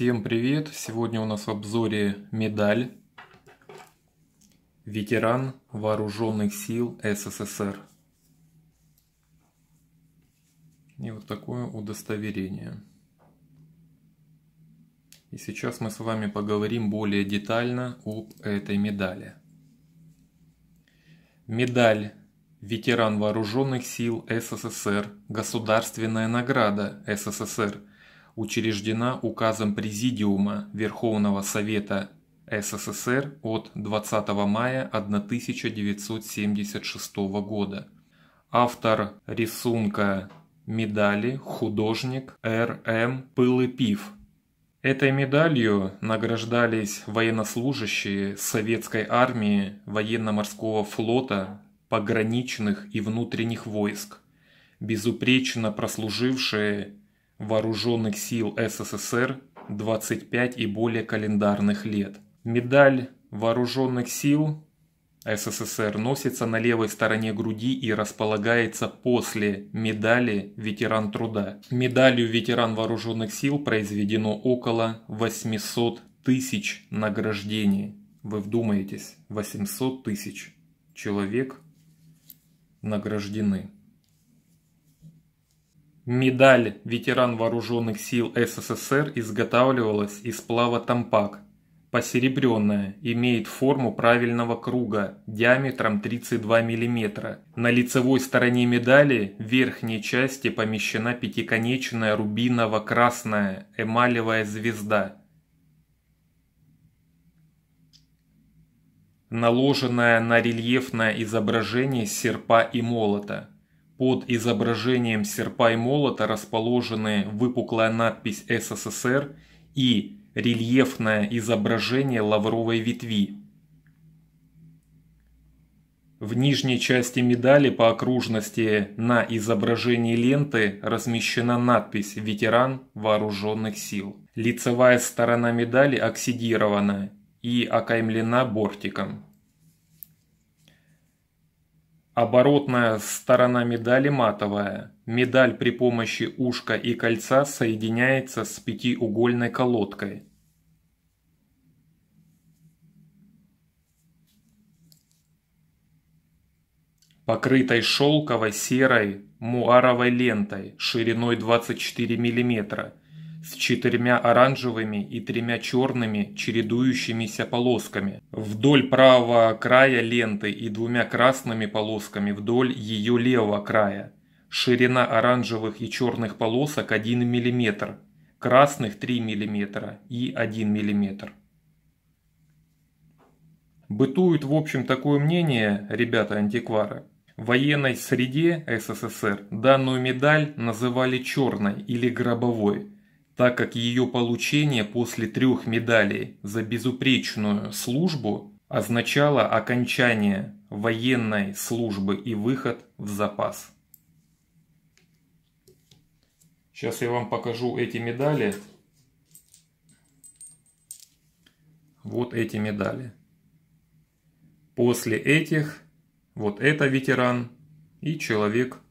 Всем привет! Сегодня у нас в обзоре медаль «Ветеран Вооруженных сил СССР». И вот такое удостоверение. И сейчас мы с вами поговорим более детально об этой медали. Медаль «Ветеран Вооруженных сил СССР» – государственная награда СССР – учреждена указом Президиума Верховного Совета СССР от 20 мая 1976 года. Автор рисунка медали художник Р.М. Эм Пылыпив. Этой медалью награждались военнослужащие Советской армии, военно-морского флота, пограничных и внутренних войск, безупречно прослужившие Вооруженных сил СССР 25 и более календарных лет. Медаль Вооруженных сил СССР носится на левой стороне груди и располагается после медали «Ветеран труда». Медалью «Ветеран вооруженных сил» произведено около 800 тысяч награждений. Вы вдумаетесь, 800 тысяч человек награждены. Медаль «Ветеран вооруженных сил СССР» изготавливалась из сплава тампак. Посеребренная, имеет форму правильного круга диаметром 32 мм. На лицевой стороне медали в верхней части помещена пятиконечная рубиново-красная эмалевая звезда. Наложенная на рельефное изображение серпа и молота – под изображением серпа и молота расположены выпуклая надпись «СССР» и рельефное изображение лавровой ветви. В нижней части медали по окружности на изображении ленты размещена надпись «Ветеран вооруженных сил». Лицевая сторона медали оксидирована и окаймлена бортиком. Оборотная сторона медали матовая. Медаль при помощи ушка и кольца соединяется с пятиугольной колодкой. покрытой шелковой серой муаровой лентой шириной 24 мм с четырьмя оранжевыми и тремя черными чередующимися полосками вдоль правого края ленты и двумя красными полосками вдоль ее левого края. Ширина оранжевых и черных полосок 1 мм, красных 3 мм и 1 мм. Бытует, в общем, такое мнение, ребята-антиквары, в военной среде СССР данную медаль называли черной или гробовой – так как ее получение после трех медалей за безупречную службу означало окончание военной службы и выход в запас. Сейчас я вам покажу эти медали. Вот эти медали. После этих вот это ветеран и человек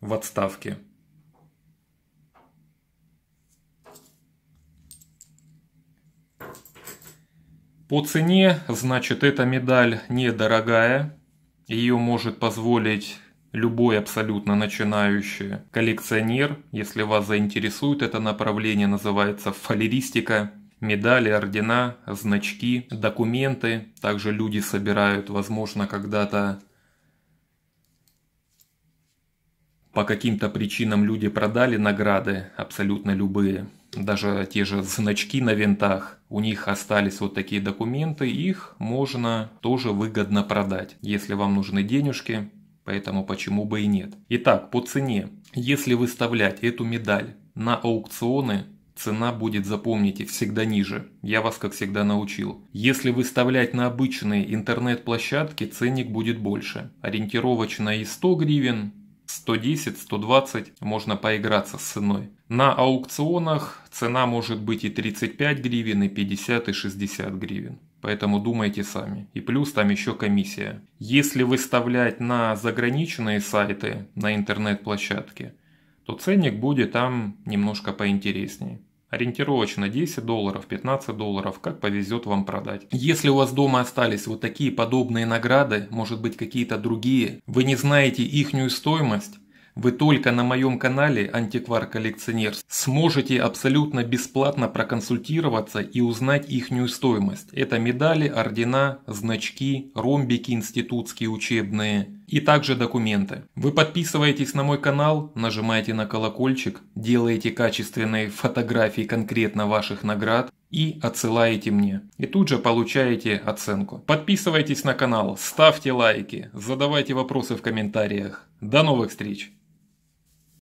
в отставке. По цене, значит, эта медаль недорогая. Ее может позволить любой абсолютно начинающий коллекционер. Если вас заинтересует это направление, называется фалеристика. Медали, ордена, значки, документы. Также люди собирают, возможно, когда-то по каким-то причинам люди продали награды, абсолютно любые – даже те же значки на винтах, у них остались вот такие документы, их можно тоже выгодно продать, если вам нужны денежки, поэтому почему бы и нет. Итак, по цене. Если выставлять эту медаль на аукционы, цена будет, запомните, всегда ниже. Я вас, как всегда, научил. Если выставлять на обычные интернет-площадки, ценник будет больше. Ориентировочно и 100 гривен, 110-120 можно поиграться с ценой. На аукционах цена может быть и 35 гривен, и 50, и 60 гривен. Поэтому думайте сами. И плюс там еще комиссия. Если выставлять на заграничные сайты, на интернет-площадке, то ценник будет там немножко поинтереснее. Ориентировочно 10 долларов, 15 долларов, как повезет вам продать. Если у вас дома остались вот такие подобные награды, может быть какие-то другие, вы не знаете ихнюю стоимость, вы только на моем канале «Антиквар-коллекционер» сможете абсолютно бесплатно проконсультироваться и узнать ихнюю стоимость. Это медали, ордена, значки, ромбики институтские учебные и также документы. Вы подписываетесь на мой канал, нажимаете на колокольчик, делаете качественные фотографии конкретно ваших наград и отсылаете мне. И тут же получаете оценку. Подписывайтесь на канал, ставьте лайки, задавайте вопросы в комментариях. До новых встреч!